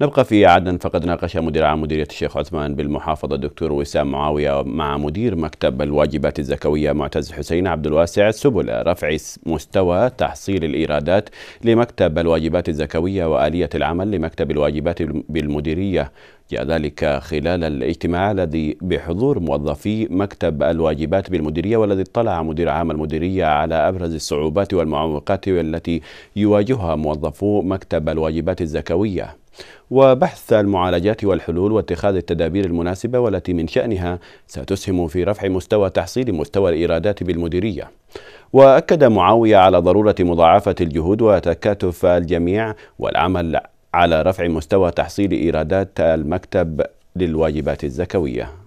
نبقى في عدن فقد ناقش مدير عام مديرية الشيخ عثمان بالمحافظة الدكتور وسام معاوية مع مدير مكتب الواجبات الزكوية معتز حسين عبد الواسع سبل رفع مستوى تحصيل الإيرادات لمكتب الواجبات الزكوية وآلية العمل لمكتب الواجبات بالمديرية جاء ذلك خلال الاجتماع الذي بحضور موظفي مكتب الواجبات بالمديرية والذي اطلع مدير عام المديرية على أبرز الصعوبات والمعوقات التي يواجهها موظفو مكتب الواجبات الزكوية وبحث المعالجات والحلول واتخاذ التدابير المناسبة والتي من شأنها ستسهم في رفع مستوى تحصيل مستوى الإيرادات بالمديرية وأكد معاوية على ضرورة مضاعفة الجهود وتكاتف الجميع والعمل على رفع مستوى تحصيل إيرادات المكتب للواجبات الزكوية